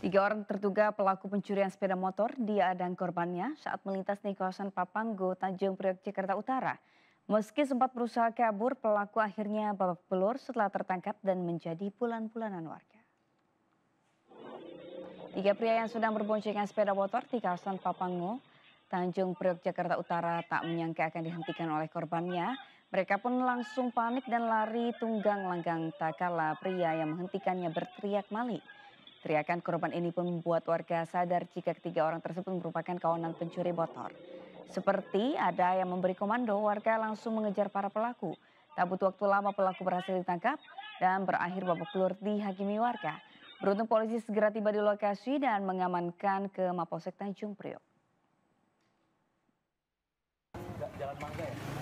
Tiga orang terduga pelaku pencurian sepeda motor dia dan korbannya saat melintas di kawasan Papanggo, Tanjung Priok, Jakarta Utara. Meski sempat berusaha kabur, pelaku akhirnya babak belur setelah tertangkap dan menjadi bulan-bulanan warga. Tiga pria yang sedang berboncengan sepeda motor di kawasan Papango, Tanjung Priok, Jakarta Utara tak menyangka akan dihentikan oleh korbannya. Mereka pun langsung panik dan lari tunggang langgang tak kala pria yang menghentikannya berteriak maling. Teriakan korban ini pun membuat warga sadar jika ketiga orang tersebut merupakan kawanan pencuri motor. Seperti ada yang memberi komando, warga langsung mengejar para pelaku. Tak butuh waktu lama pelaku berhasil ditangkap dan berakhir babak belur dihakimi warga. Beruntung polisi segera tiba di lokasi dan mengamankan ke Mapolsek Tanjung Priok. Jalan Mangga ya?